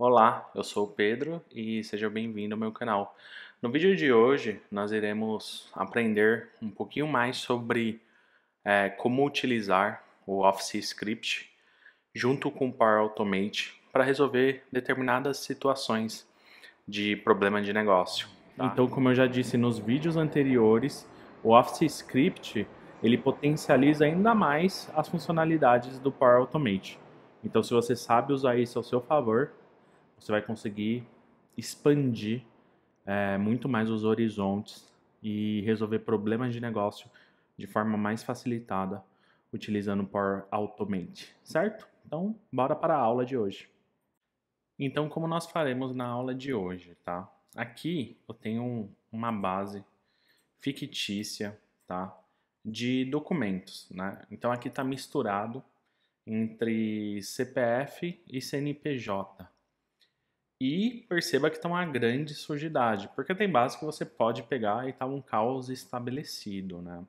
Olá, eu sou o Pedro e seja bem-vindo ao meu canal. No vídeo de hoje nós iremos aprender um pouquinho mais sobre é, como utilizar o Office Script junto com o Power Automate para resolver determinadas situações de problema de negócio. Tá? Então, como eu já disse nos vídeos anteriores, o Office Script ele potencializa ainda mais as funcionalidades do Power Automate. Então, se você sabe usar isso ao seu favor, você vai conseguir expandir é, muito mais os horizontes e resolver problemas de negócio de forma mais facilitada utilizando o Power Automate, certo? Então, bora para a aula de hoje. Então, como nós faremos na aula de hoje, tá? Aqui eu tenho um, uma base fictícia, tá? De documentos, né? Então aqui está misturado entre CPF e CNPJ, e perceba que está uma grande sujidade, porque tem base que você pode pegar e está um caos estabelecido, né?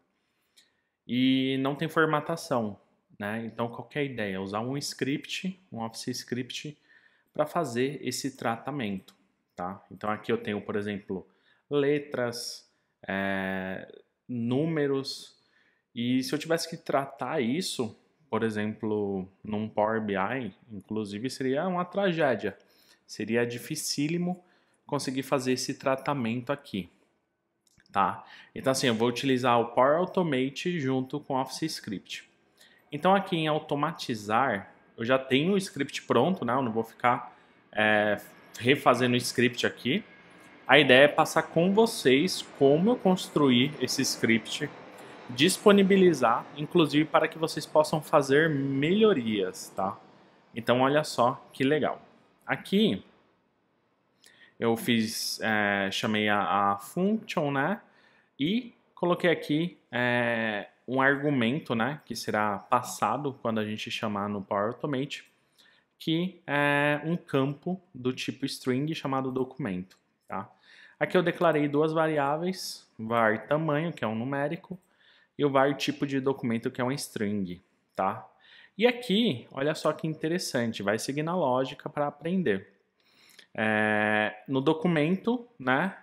E não tem formatação, né? Então qualquer é ideia, usar um script, um Office Script, para fazer esse tratamento, tá? Então aqui eu tenho, por exemplo, letras, é, números, e se eu tivesse que tratar isso, por exemplo, num Power BI, inclusive seria uma tragédia, Seria dificílimo conseguir fazer esse tratamento aqui, tá? Então assim, eu vou utilizar o Power Automate junto com o Office Script. Então aqui em automatizar, eu já tenho o script pronto, né? Eu não vou ficar é, refazendo o script aqui. A ideia é passar com vocês como eu construir esse script, disponibilizar, inclusive para que vocês possam fazer melhorias, tá? Então olha só que legal. Aqui eu fiz, é, chamei a, a, function, né? E coloquei aqui é, um argumento, né? Que será passado quando a gente chamar no Power Automate, que é um campo do tipo string chamado documento, tá? Aqui eu declarei duas variáveis, var tamanho, que é um numérico, e o var tipo de documento, que é um string, tá? E aqui, olha só que interessante, vai seguir na lógica para aprender. É, no documento, né,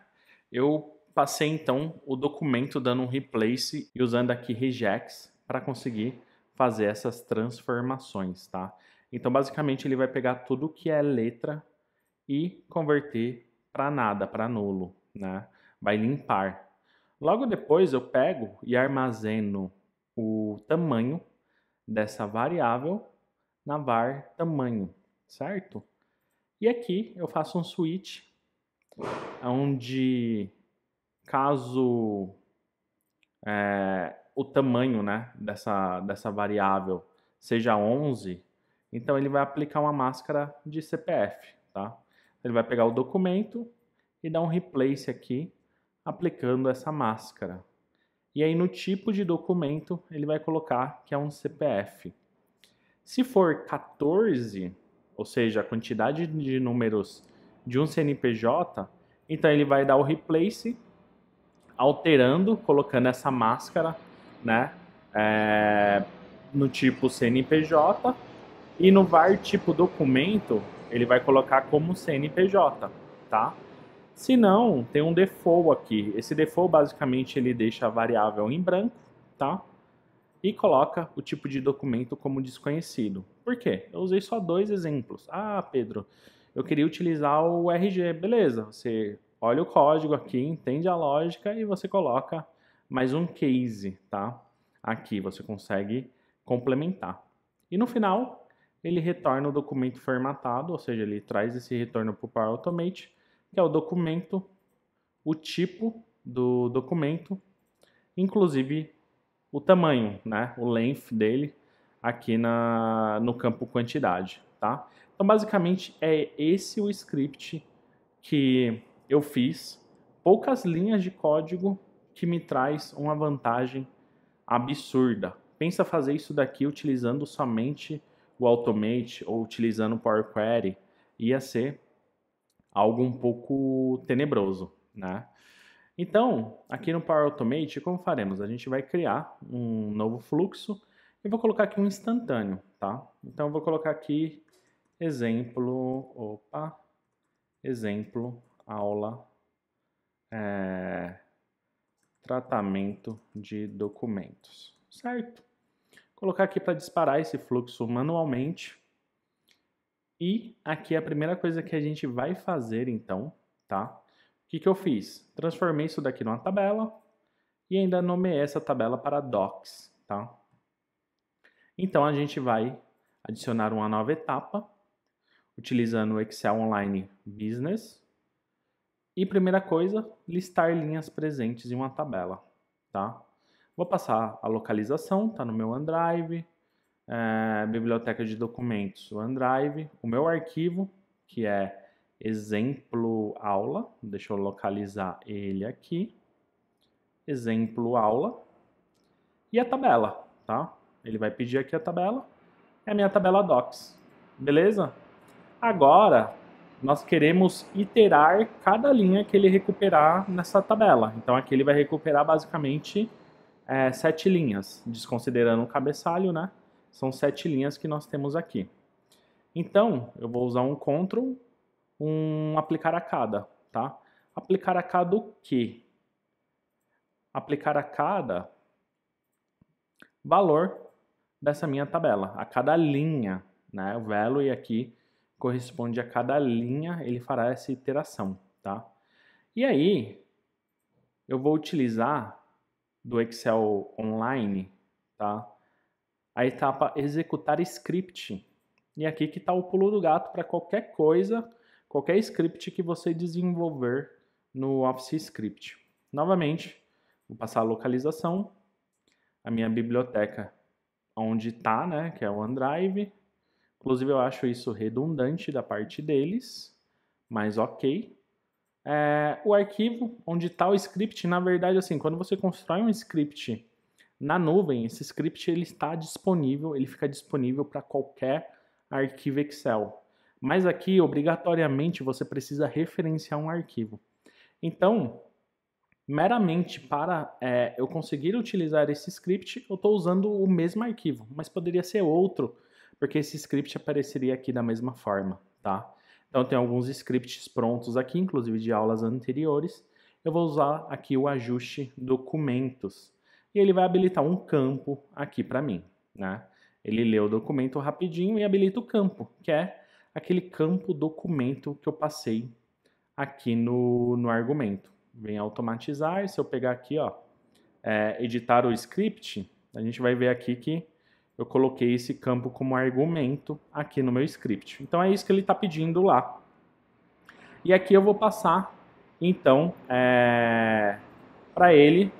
eu passei então o documento dando um replace e usando aqui regex para conseguir fazer essas transformações, tá? Então, basicamente, ele vai pegar tudo que é letra e converter para nada, para nulo, né? Vai limpar. Logo depois, eu pego e armazeno o tamanho dessa variável na var tamanho, certo? E aqui eu faço um switch onde caso é, o tamanho né, dessa, dessa variável seja 11, então ele vai aplicar uma máscara de CPF, tá? Ele vai pegar o documento e dar um replace aqui aplicando essa máscara. E aí no tipo de documento ele vai colocar que é um CPF. Se for 14, ou seja, a quantidade de números de um CNPJ, então ele vai dar o replace, alterando, colocando essa máscara, né, é, no tipo CNPJ e no var tipo documento ele vai colocar como CNPJ, tá? Se não, tem um default aqui. Esse default basicamente ele deixa a variável em branco, tá? E coloca o tipo de documento como desconhecido. Por quê? Eu usei só dois exemplos. Ah, Pedro, eu queria utilizar o RG. Beleza, você olha o código aqui, entende a lógica e você coloca mais um case, tá? Aqui você consegue complementar. E no final, ele retorna o documento formatado, ou seja, ele traz esse retorno para o Power Automate que é o documento, o tipo do documento, inclusive o tamanho, né, o length dele aqui na, no campo quantidade, tá? Então, basicamente, é esse o script que eu fiz. Poucas linhas de código que me traz uma vantagem absurda. Pensa fazer isso daqui utilizando somente o Automate ou utilizando o Power Query. Ia ser algo um pouco tenebroso, né? Então, aqui no Power Automate, como faremos? A gente vai criar um novo fluxo e vou colocar aqui um instantâneo, tá? Então, eu vou colocar aqui exemplo, opa, exemplo, aula, é, tratamento de documentos, certo? Vou colocar aqui para disparar esse fluxo manualmente, e aqui é a primeira coisa que a gente vai fazer então, tá? O que, que eu fiz? Transformei isso daqui numa tabela e ainda nomeei essa tabela para docs, tá? Então a gente vai adicionar uma nova etapa utilizando o Excel Online Business. E primeira coisa, listar linhas presentes em uma tabela, tá? Vou passar a localização, tá no meu OneDrive, é, biblioteca de documentos, o OneDrive, o meu arquivo, que é exemplo aula, deixa eu localizar ele aqui, exemplo aula, e a tabela, tá? Ele vai pedir aqui a tabela, é a minha tabela docs, beleza? Agora, nós queremos iterar cada linha que ele recuperar nessa tabela. Então aqui ele vai recuperar basicamente é, sete linhas, desconsiderando o cabeçalho, né? São sete linhas que nós temos aqui. Então, eu vou usar um CTRL, um aplicar a cada, tá? Aplicar a cada o quê? Aplicar a cada valor dessa minha tabela, a cada linha, né? O value aqui corresponde a cada linha, ele fará essa iteração, tá? E aí, eu vou utilizar do Excel Online, tá? a etapa executar script. E aqui que está o pulo do gato para qualquer coisa, qualquer script que você desenvolver no Office Script. Novamente, vou passar a localização, a minha biblioteca onde está, né, que é o OneDrive. Inclusive eu acho isso redundante da parte deles, mas ok. É, o arquivo onde está o script, na verdade, assim, quando você constrói um script na nuvem, esse script ele está disponível, ele fica disponível para qualquer arquivo Excel. Mas aqui, obrigatoriamente, você precisa referenciar um arquivo. Então, meramente para é, eu conseguir utilizar esse script, eu estou usando o mesmo arquivo, mas poderia ser outro, porque esse script apareceria aqui da mesma forma, tá? Então, tem alguns scripts prontos aqui, inclusive de aulas anteriores. Eu vou usar aqui o ajuste documentos e ele vai habilitar um campo aqui para mim. Né? Ele lê o documento rapidinho e habilita o campo, que é aquele campo documento que eu passei aqui no, no argumento. Vem automatizar se eu pegar aqui, ó, é, editar o script, a gente vai ver aqui que eu coloquei esse campo como argumento aqui no meu script. Então é isso que ele está pedindo lá. E aqui eu vou passar, então, é, para ele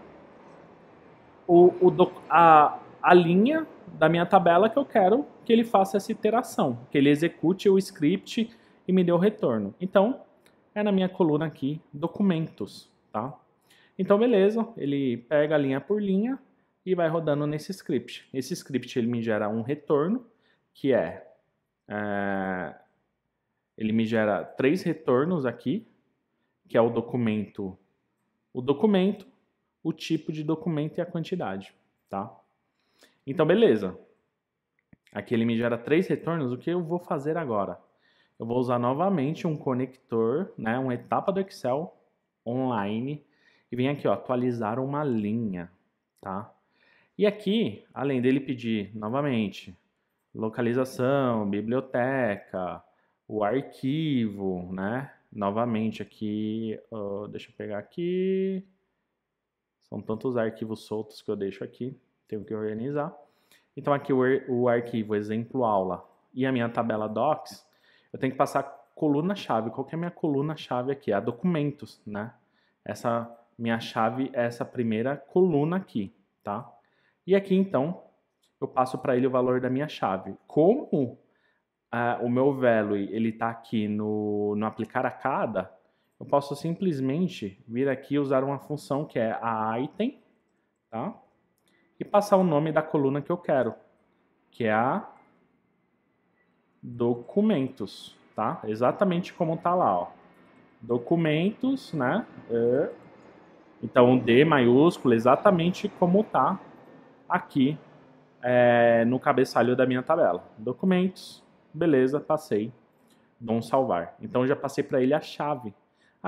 o, o, a, a linha da minha tabela que eu quero que ele faça essa iteração, que ele execute o script e me dê o retorno. Então, é na minha coluna aqui, documentos, tá? Então, beleza, ele pega linha por linha e vai rodando nesse script. Esse script ele me gera um retorno, que é, é ele me gera três retornos aqui, que é o documento, o documento, o tipo de documento e a quantidade, tá? Então, beleza. Aqui ele me gera três retornos. O que eu vou fazer agora? Eu vou usar novamente um conector, né, uma etapa do Excel online e vem aqui, ó, atualizar uma linha, tá? E aqui, além dele pedir novamente localização, biblioteca, o arquivo, né? Novamente aqui, ó, deixa eu pegar aqui, são tantos arquivos soltos que eu deixo aqui, tenho que organizar. Então aqui o, o arquivo exemplo aula e a minha tabela docs, eu tenho que passar coluna-chave. Qual que é a minha coluna-chave aqui? A documentos, né? Essa minha chave é essa primeira coluna aqui, tá? E aqui, então, eu passo para ele o valor da minha chave. Como ah, o meu value ele está aqui no, no aplicar a cada, eu posso simplesmente vir aqui usar uma função que é a item, tá? E passar o nome da coluna que eu quero, que é a documentos, tá? Exatamente como tá lá, ó. Documentos, né? É. Então, D maiúsculo, exatamente como tá aqui é, no cabeçalho da minha tabela. Documentos, beleza, passei. Dom salvar. Então, já passei para ele a chave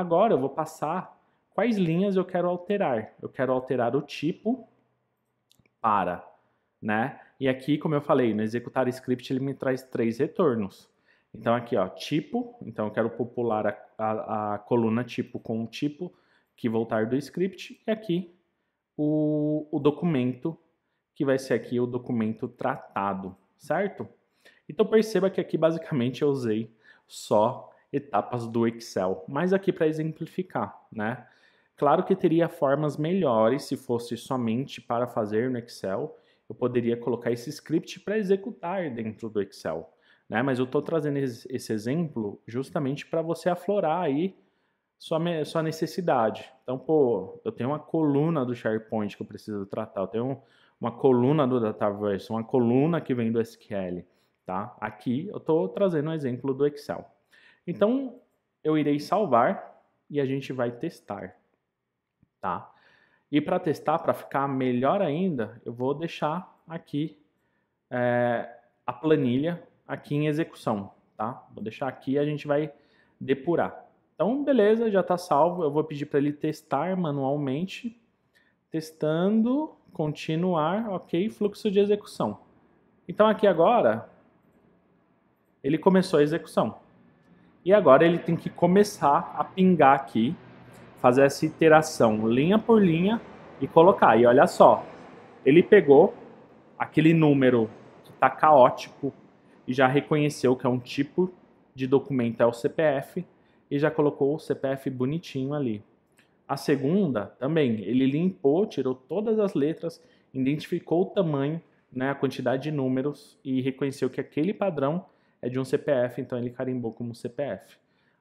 Agora eu vou passar quais linhas eu quero alterar. Eu quero alterar o tipo para, né? E aqui, como eu falei, no executar script ele me traz três retornos. Então aqui, ó, tipo, então eu quero popular a, a, a coluna tipo com o tipo que voltar do script. E aqui, o, o documento, que vai ser aqui o documento tratado, certo? Então perceba que aqui basicamente eu usei só etapas do Excel, mas aqui para exemplificar, né? Claro que teria formas melhores se fosse somente para fazer no Excel, eu poderia colocar esse script para executar dentro do Excel, né? Mas eu estou trazendo esse exemplo justamente para você aflorar aí sua, sua necessidade. Então, pô, eu tenho uma coluna do SharePoint que eu preciso tratar, eu tenho uma coluna do Dataverse, uma coluna que vem do SQL, tá? Aqui eu estou trazendo um exemplo do Excel. Então, eu irei salvar e a gente vai testar, tá? E para testar, para ficar melhor ainda, eu vou deixar aqui é, a planilha aqui em execução, tá? Vou deixar aqui e a gente vai depurar. Então, beleza, já está salvo. Eu vou pedir para ele testar manualmente. Testando, continuar, ok, fluxo de execução. Então, aqui agora, ele começou a execução. E agora ele tem que começar a pingar aqui, fazer essa iteração linha por linha e colocar. E olha só, ele pegou aquele número que está caótico e já reconheceu que é um tipo de documento, é o CPF, e já colocou o CPF bonitinho ali. A segunda também, ele limpou, tirou todas as letras, identificou o tamanho, né, a quantidade de números e reconheceu que aquele padrão é de um CPF, então ele carimbou como CPF.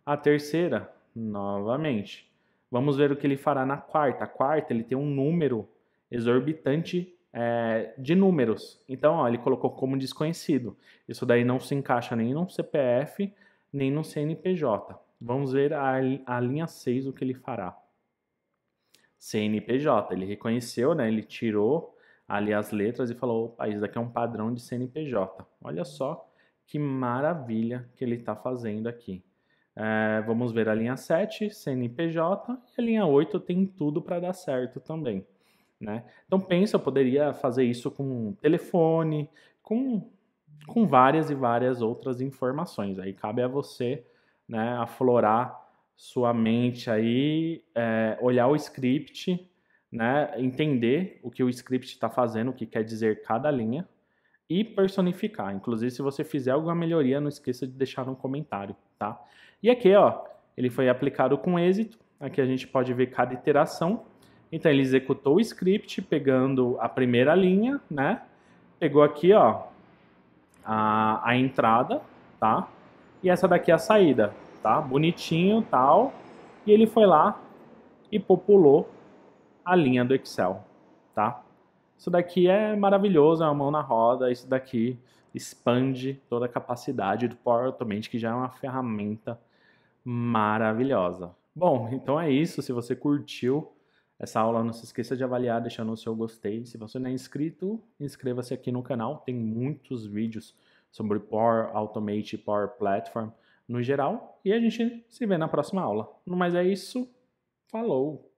A terceira, novamente. Vamos ver o que ele fará na quarta. A quarta, ele tem um número exorbitante é, de números. Então, ó, ele colocou como desconhecido. Isso daí não se encaixa nem no CPF, nem no CNPJ. Vamos ver a, a linha 6, o que ele fará. CNPJ, ele reconheceu, né? ele tirou ali as letras e falou, opa, isso daqui é um padrão de CNPJ. Olha só que maravilha que ele está fazendo aqui. É, vamos ver a linha 7, CNPJ, e a linha 8 tem tudo para dar certo também. Né? Então pensa, eu poderia fazer isso com telefone, com, com várias e várias outras informações. Aí cabe a você né, aflorar sua mente aí, é, olhar o script, né, entender o que o script está fazendo, o que quer dizer cada linha, e personificar. Inclusive, se você fizer alguma melhoria, não esqueça de deixar um comentário, tá? E aqui, ó, ele foi aplicado com êxito. Aqui a gente pode ver cada iteração. Então, ele executou o script pegando a primeira linha, né? Pegou aqui, ó, a, a entrada, tá? E essa daqui é a saída, tá? Bonitinho, tal. E ele foi lá e populou a linha do Excel, tá? Isso daqui é maravilhoso, é uma mão na roda, isso daqui expande toda a capacidade do Power Automate, que já é uma ferramenta maravilhosa. Bom, então é isso. Se você curtiu essa aula, não se esqueça de avaliar deixando o seu gostei. Se você não é inscrito, inscreva-se aqui no canal. Tem muitos vídeos sobre Power Automate e Power Platform no geral. E a gente se vê na próxima aula. Mas é isso. Falou!